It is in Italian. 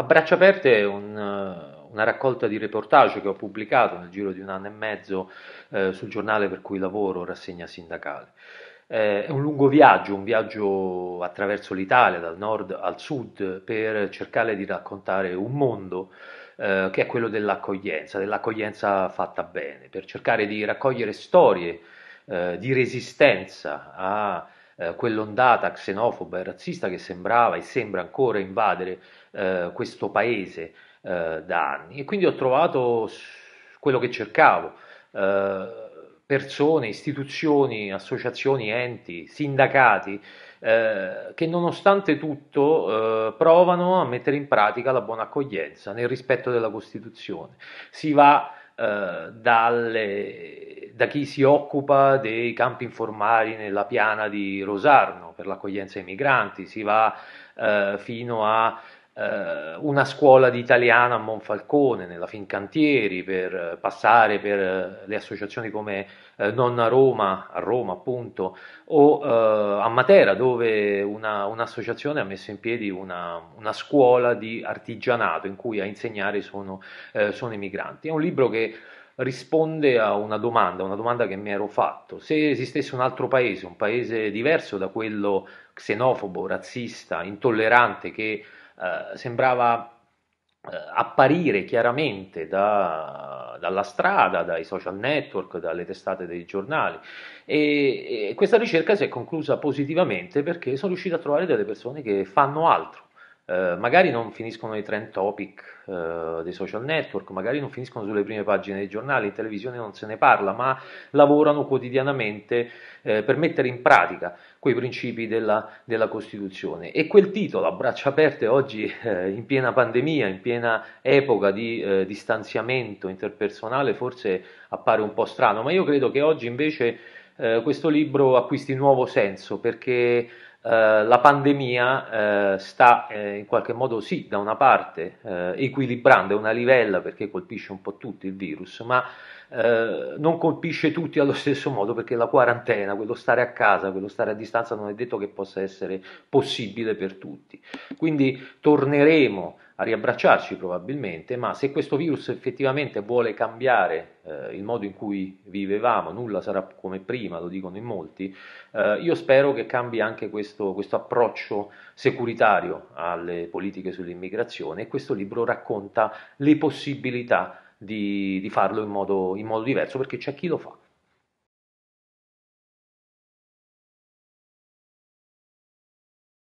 A braccia aperte è un, eh, una raccolta di reportage che ho pubblicato nel giro di un anno e mezzo eh, sul giornale per cui lavoro, Rassegna Sindacale. Eh, è un lungo viaggio, un viaggio attraverso l'Italia, dal nord al sud, per cercare di raccontare un mondo eh, che è quello dell'accoglienza, dell'accoglienza fatta bene, per cercare di raccogliere storie eh, di resistenza a eh, quell'ondata xenofoba e razzista che sembrava e sembra ancora invadere eh, questo paese eh, da anni. E quindi ho trovato quello che cercavo, eh, persone, istituzioni, associazioni, enti, sindacati, eh, che nonostante tutto provano a mettere in pratica la buona accoglienza nel rispetto della Costituzione. Si va eh, dalle, da chi si occupa dei campi informali nella piana di Rosarno per l'accoglienza ai migranti, si va eh, fino a eh, una scuola di italiana a Monfalcone, nella Fincantieri, per passare per eh, le associazioni come eh, Nonna Roma, a Roma appunto, o a Matera dove una, un'associazione ha messo in piedi una, una, scuola di artigianato in cui a insegnare sono, sono i migranti. È un libro che risponde a una domanda, una domanda che mi ero fatto. Se esistesse un altro paese, un paese diverso da quello xenofobo, razzista, intollerante che eh, sembrava eh, apparire chiaramente da, dalla strada, dai social network, dalle testate dei giornali. E, e questa ricerca si è conclusa positivamente perché sono riuscito a trovare delle persone che fanno altro eh, magari non finiscono nei trend topic eh, dei social network, magari non finiscono sulle prime pagine dei giornali, in televisione non se ne parla, ma lavorano quotidianamente eh, per mettere in pratica quei principi della, della, Costituzione. E quel titolo, a braccia aperte, oggi eh, in piena pandemia, in piena epoca di eh, distanziamento interpersonale, forse appare un po' strano, ma io credo che oggi invece questo libro acquisti nuovo senso perché eh, la pandemia eh, sta eh, in qualche modo sì, da una parte eh, equilibrando, è una livella perché colpisce un po' tutti il virus, ma non colpisce tutti allo stesso modo perché la quarantena, quello stare a casa, quello stare a distanza non è detto che possa essere possibile per tutti. Quindi torneremo a riabbracciarci probabilmente, ma se questo virus effettivamente vuole cambiare eh, il modo in cui vivevamo, nulla sarà come prima, lo dicono in molti, eh, io spero che cambi anche questo, questo approccio securitario alle politiche sull'immigrazione e questo libro racconta le possibilità di, di farlo in modo, in modo diverso, perché c'è chi lo fa.